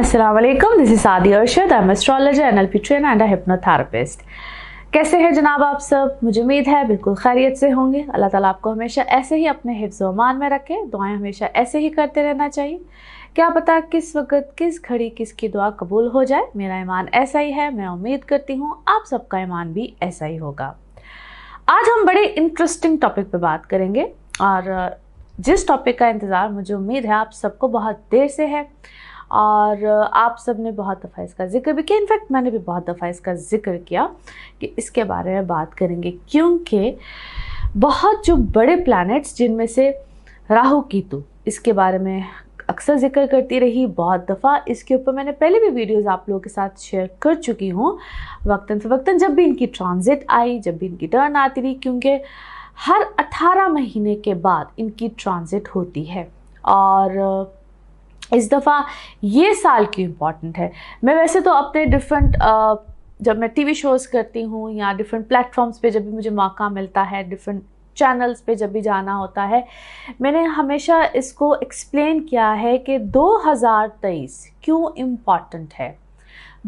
Aslam this is Adi Arshad I am astrologer P train and hypnotherapist कैसे हैं जनाब आप सब मुझे उम्मीद है बिल्कुल खैरियत से होंगे अल्लाह ताला आपको हमेशा ऐसे ही अपने हिफ्ज़ अमान में रखे दुआएं हमेशा ऐसे ही करते रहना चाहिए क्या पता किस वक्त किस घड़ी किसकी दुआ कबूल हो जाए मेरा ईमान ऐसा ही है मैं उम्मीद करती हूँ आप सबका ईमान भी ऐसा ही होगा आज हम बड़े इंटरेस्टिंग टॉपिक पर बात करेंगे और जिस टॉपिक का इंतज़ार मुझे उम्मीद है आप सबको बहुत देर से है और आप सब ने बहुत दफ़ा इसका जिक्र भी किया इनफैक्ट मैंने भी बहुत दफ़ा इसका जिक्र किया कि इसके बारे में बात करेंगे क्योंकि बहुत जो बड़े प्लानट्स जिनमें से राहु केतु इसके बारे में अक्सर जिक्र करती रही बहुत दफ़ा इसके ऊपर मैंने पहले भी वीडियोस आप लोगों के साथ शेयर कर चुकी हूँ वक्ता फ़वक्ता जब भी इनकी ट्रांजिट आई जब भी इनकी टर्न आती रही क्योंकि हर 18 महीने के बाद इनकी ट्रांजिट होती है और इस दफ़ा ये साल क्यों इम्पॉर्टेंट है मैं वैसे तो अपने डिफरेंट जब मैं टीवी शोज़ करती हूँ या डिफरेंट प्लेटफॉर्म्स पे जब भी मुझे मौका मिलता है डिफरेंट चैनल्स पे जब भी जाना होता है मैंने हमेशा इसको एक्सप्लेन किया है कि 2023 क्यों इम्पॉर्टेंट है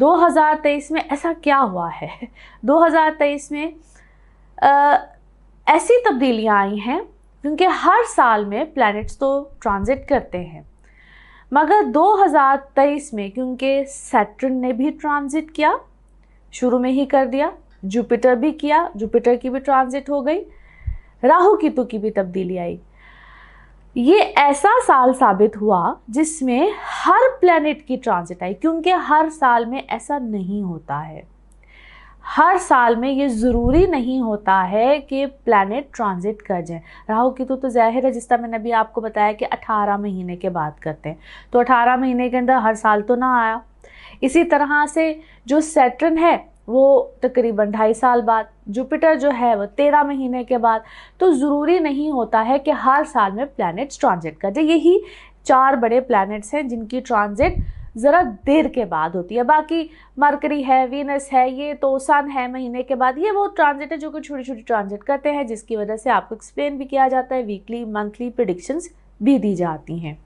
2023 में ऐसा क्या हुआ है 2023 में आ, ऐसी तब्दीलियाँ आई हैं क्योंकि हर साल में प्लैनेट्स तो ट्रांजिट करते हैं मगर 2023 में क्योंकि सैटर्न ने भी ट्रांजिट किया शुरू में ही कर दिया जुपिटर भी किया जुपिटर की भी ट्रांजिट हो गई राहु केतु की भी तब्दीली आई ये ऐसा साल साबित हुआ जिसमें हर प्लेनेट की ट्रांजिट आई क्योंकि हर साल में ऐसा नहीं होता है हर साल में ये ज़रूरी नहीं होता है कि प्लानट ट्रांजिट कर जाए राहु केतु तो जाहिर है जिस तरह मैंने अभी आपको बताया कि 18 महीने के बाद करते हैं तो 18 महीने के अंदर हर साल तो ना आया इसी तरह से जो सैटर्न है वो तकरीबन ढाई साल बाद जुपिटर जो है वो तेरह महीने के बाद तो ज़रूरी नहीं होता है कि हर साल में प्लानट्स ट्रांजिट कर जाए यही चार बड़े प्लानट्स हैं जिनकी ट्रांजिट ज़रा देर के बाद होती है बाकी मरकरी है वीनस है ये तो सन है महीने के बाद ये वो ट्रांजिट है जो कि छोटी छोटी ट्रांजिट करते हैं जिसकी वजह से आपको एक्सप्लेन भी किया जाता है वीकली मंथली प्रडिक्शंस भी दी जाती हैं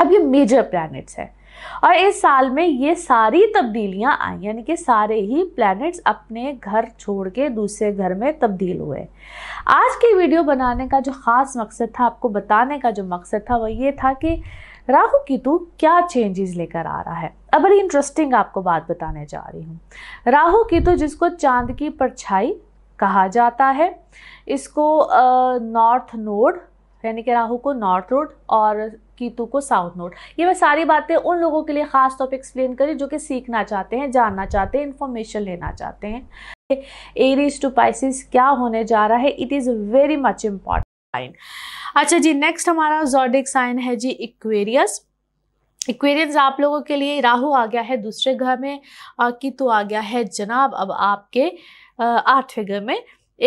अब ये मेजर प्लानट्स हैं और इस साल में ये सारी तब्दीलियां आई यानी कि सारे ही प्लैनेट्स अपने घर छोड़ के दूसरे घर में तब्दील हुए आज की वीडियो बनाने का जो ख़ास मकसद था आपको बताने का जो मकसद था वह ये था कि राहु केतु क्या चेंजेस लेकर आ रहा है अब बड़ी इंटरेस्टिंग आपको बात बताने जा रही हूँ राहु केतु जिसको चांद की परछाई कहा जाता है इसको नॉर्थ नोड यानी कि राहु को नॉर्थ रोड और कीतु को साउथ नोड ये मैं सारी बातें उन लोगों के लिए खास तौर पर एक्सप्लेन करी जो कि सीखना चाहते हैं जानना चाहते हैं इन्फॉर्मेशन लेना चाहते हैं एरीज टू पाइसिस क्या होने जा रहा है it is very much important sign अच्छा जी नेक्स्ट हमारा जॉडिक साइन है जी इक्वेरियस इक्वेरियंस आप लोगों के लिए राहु आ गया है दूसरे घर में कितु आ गया है जनाब अब आपके आठवें घर में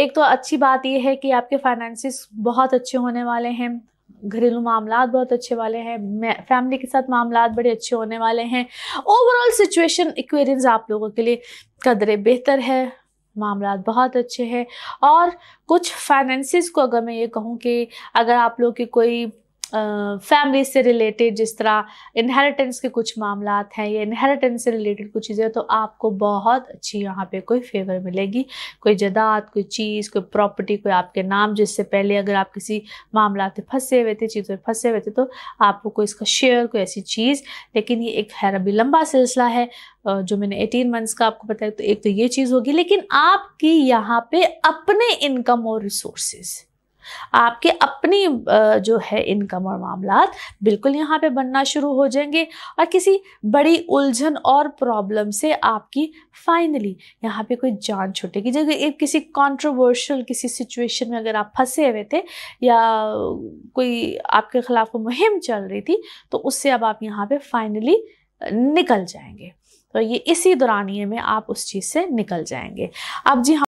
एक तो अच्छी बात यह है कि आपके फाइनेंसिस बहुत अच्छे होने वाले हैं घरेलू मामला बहुत अच्छे वाले हैं फैमिली के साथ मामला बड़े अच्छे होने वाले हैं ओवरऑल सिचुएशन इक्वेरियंस आप लोगों के लिए कदरे बेहतर है मामला बहुत अच्छे हैं और कुछ फाइनेंसिस को अगर मैं ये कहूँ कि अगर आप लोग की कोई फैमिली से रिलेटेड जिस तरह इनहेरिटेंस के कुछ मामला हैं या इनहेरिटेंस से रिलेटेड कुछ चीज़ें तो आपको बहुत अच्छी यहाँ पे कोई फेवर मिलेगी कोई जदाद कोई चीज़ कोई प्रॉपर्टी कोई आपके नाम जिससे पहले अगर आप किसी मामला में फंसे हुए थे चीज़ों में फंसे हुए थे तो आपको कोई इसका शेयर कोई ऐसी चीज़ लेकिन ये एक है अभी लंबा सिलसिला है जो मैंने एटीन मंथ्स का आपको बताया तो एक तो ये चीज़ होगी लेकिन आपकी यहाँ पे अपने इनकम और रिसोर्सेज़ आपके अपनी जो है इनकम और मामला बिल्कुल यहाँ पे बनना शुरू हो जाएंगे और किसी बड़ी उलझन और प्रॉब्लम से आपकी फाइनली यहाँ पे कोई जान छुटेगी जब एक किसी कंट्रोवर्शियल किसी सिचुएशन में अगर आप फंसे हुए थे या कोई आपके खिलाफ कोई मुहिम चल रही थी तो उससे अब आप यहाँ पे फाइनली निकल जाएंगे तो ये इसी दौरानिए में आप उस चीज़ से निकल जाएंगे अब जी हाँ